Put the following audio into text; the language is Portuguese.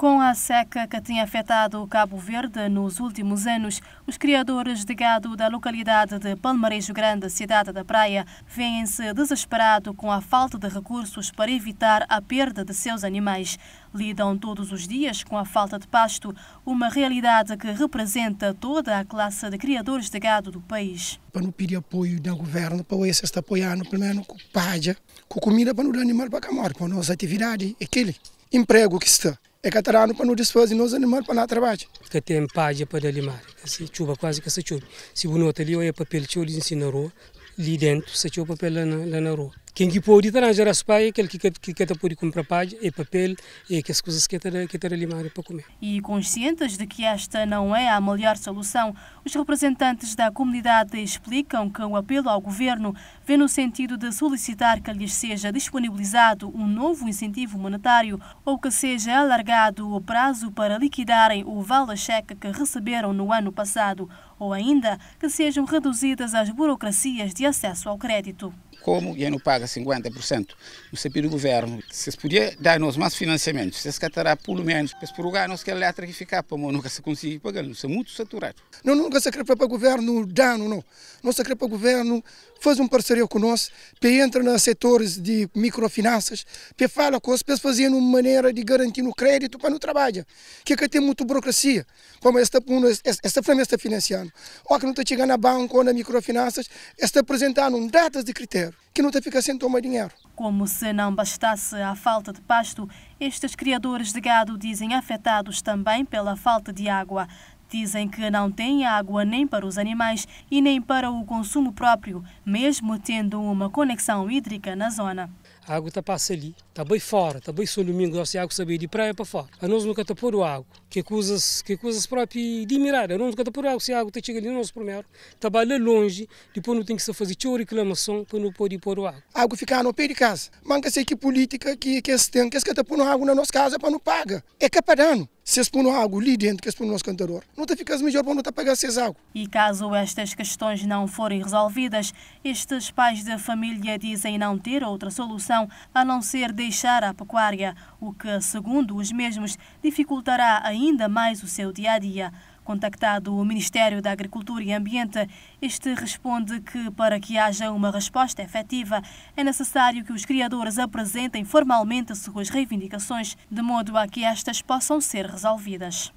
Com a seca que tem afetado Cabo Verde nos últimos anos, os criadores de gado da localidade de Palmarejo Grande, cidade da Praia, vêm-se desesperados com a falta de recursos para evitar a perda de seus animais. Lidam todos os dias com a falta de pasto, uma realidade que representa toda a classe de criadores de gado do país. Para não pedir apoio do governo, para esse está apoiando, pelo menos com paja, com comida para não dar animal para camar, para a nossa atividade, é aquele emprego que está. É que catarano para não desfazer nos animais para não trabalhar. Que tem página para delimar, que se chuva quase que se chove. Se o noto ali, é o papel que eu lhe ensinou, ali dentro, se chove papel lá na rua. Quem pode arranjar as pai, aquele que que que pode comprar paz e é papel e é que as coisas que ter que ter limar para comer. E conscientes de que esta não é a melhor solução, os representantes da comunidade explicam que o apelo ao governo vem no sentido de solicitar que lhes seja disponibilizado um novo incentivo monetário ou que seja alargado o prazo para liquidarem o vale-cheque que receberam no ano passado ou ainda que sejam reduzidas as burocracias de acesso ao crédito. Como o não paga 50%. No CPI do governo, se podia dar-nos mais financiamento, se catará pelo menos, para por lugar nós que elétrica ficar, para nunca se conseguir pagar, não é muito saturado. Não, nunca se quer para o governo dano, não. Não se quer para o governo fazer um parceria conosco, para entrar nos setores de microfinanças, para falar com os para fazendo uma maneira de garantir o crédito para não trabalhar. Que é que tem muita burocracia, como esta, esta família está financiando. Ou que não está chegando na banca ou na microfinanças, está apresentando datas de critério que não te fica sem tomar dinheiro. Como se não bastasse a falta de pasto, estes criadores de gado dizem afetados também pela falta de água dizem que não têm água nem para os animais e nem para o consumo próprio, mesmo tendo uma conexão hídrica na zona. A água está passa ali, está bem fora, está bem sul domingo, a água sabe de praia para fora. A nós nunca está por água, que coisas, que coisas próprias de mirar, a nós nunca está por água, se a água está chegando nós primeiro, trabalha longe, depois não tem que se fazer tchau reclamação para não poder pôr o água. A água fica no pé de casa, manca sei que política que que tem, que está pôr água na nossa casa para não paga, é capadano se expõe expunam água, ali dentro que expõe expunam nosso cantador. Não te ficas melhor para não te pagar se água. E caso estas questões não forem resolvidas, estes pais da família dizem não ter outra solução a não ser deixar a pecuária, o que, segundo os mesmos, dificultará ainda mais o seu dia a dia. Contactado o Ministério da Agricultura e Ambiente, este responde que, para que haja uma resposta efetiva, é necessário que os criadores apresentem formalmente as suas reivindicações, de modo a que estas possam ser resolvidas.